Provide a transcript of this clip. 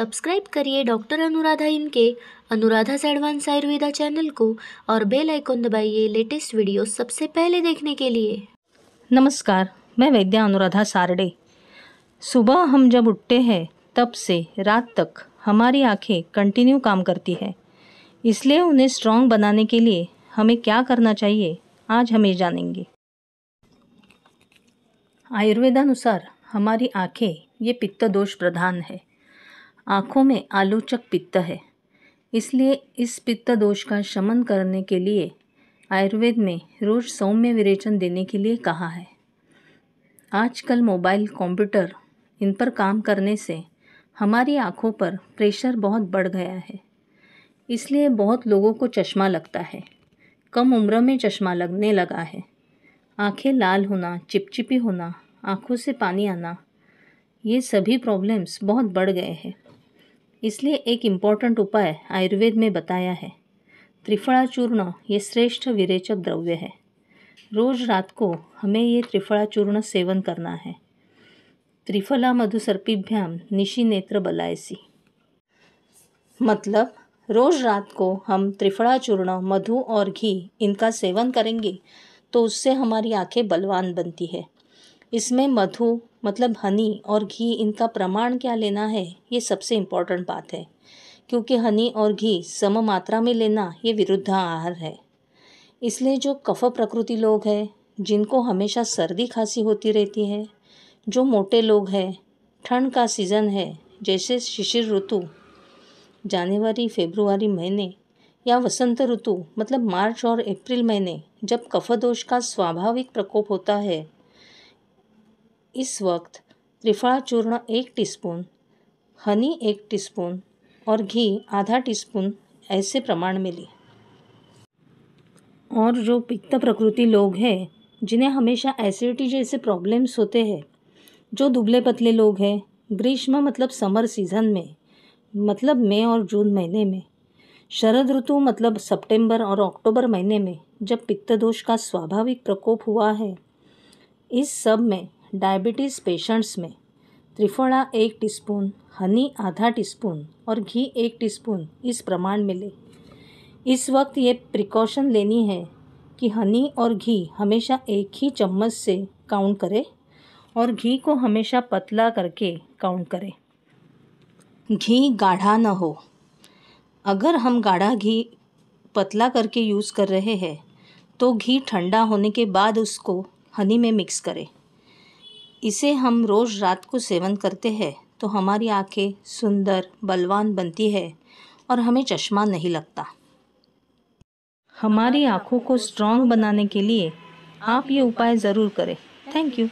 subscribe करिए doctor Anuradha इनके Anuradha advance Ayurveda channel को और बेल आइकॉन दबाइए लेटेस्ट वीडियो सबसे पहले देखने के लिए नमस्कार मैं वैद्या अनुराधा सारडे सुबह हम जब उठते हैं तब से रात तक हमारी आंखें कंटिन्यू काम करती है इसलिए उन्हें स्ट्रॉन्ग बनाने के लिए हमें क्या करना चाहिए आज हम ये जानेंगे आयुर्वेदानुसार हमारी आंखें ये पित्त दोष प्रधान है आँखों में आलोचक पित्त है इसलिए इस पित्त दोष का शमन करने के लिए आयुर्वेद में रोज सौम्य विरेचन देने के लिए कहा है आजकल मोबाइल कंप्यूटर इन पर काम करने से हमारी आँखों पर प्रेशर बहुत बढ़ गया है इसलिए बहुत लोगों को चश्मा लगता है कम उम्र में चश्मा लगने लगा है आंखें लाल होना चिपचिपी होना आंखों से पानी आना ये सभी प्रॉब्लम्स बहुत बढ़ गए हैं इसलिए एक इम्पॉर्टेंट उपाय आयुर्वेद में बताया है त्रिफला चूर्ण ये श्रेष्ठ विरेचक द्रव्य है रोज रात को हमें ये त्रिफला चूर्ण सेवन करना है त्रिफला मधुसर्पीभ्याम निशी नेत्र बलायसी मतलब रोज रात को हम त्रिफला चूर्ण मधु और घी इनका सेवन करेंगे तो उससे हमारी आंखें बलवान बनती है इसमें मधु मतलब हनी और घी इनका प्रमाण क्या लेना है ये सबसे इम्पॉर्टेंट बात है क्योंकि हनी और घी सम मात्रा में लेना ये विरुद्ध आहार है इसलिए जो कफ प्रकृति लोग हैं जिनको हमेशा सर्दी खांसी होती रहती है जो मोटे लोग हैं ठंड का सीज़न है जैसे शिशिर ऋतु जनवरी फेब्रुवरी महीने या वसंत ऋतु मतलब मार्च और अप्रैल महीने जब कफदोष का स्वाभाविक प्रकोप होता है इस वक्त त्रिफला चूर्ण एक टीस्पून हनी एक टीस्पून और घी आधा टीस्पून ऐसे प्रमाण में ली और जो पित्त प्रकृति लोग हैं जिन्हें हमेशा एसिडिटी जैसे प्रॉब्लम्स होते हैं जो दुबले पतले लोग हैं ग्रीष्म मतलब समर सीज़न में मतलब मई और जून महीने में शरद ऋतु मतलब सितंबर और अक्टूबर महीने में जब पित्त दोष का स्वाभाविक प्रकोप हुआ है इस सब में डायबिटीज़ पेशेंट्स में त्रिफला एक टीस्पून हनी आधा टीस्पून और घी एक टीस्पून इस प्रमाण में लें इस वक्त ये प्रिकॉशन लेनी है कि हनी और घी हमेशा एक ही चम्मच से काउंट करें और घी को हमेशा पतला करके काउंट करें घी गाढ़ा न हो अगर हम गाढ़ा घी पतला करके यूज़ कर रहे हैं तो घी ठंडा होने के बाद उसको हनी में मिक्स करें इसे हम रोज़ रात को सेवन करते हैं तो हमारी आँखें सुंदर बलवान बनती है और हमें चश्मा नहीं लगता हमारी आँखों को स्ट्रॉन्ग बनाने के लिए आप ये उपाय ज़रूर करें थैंक यू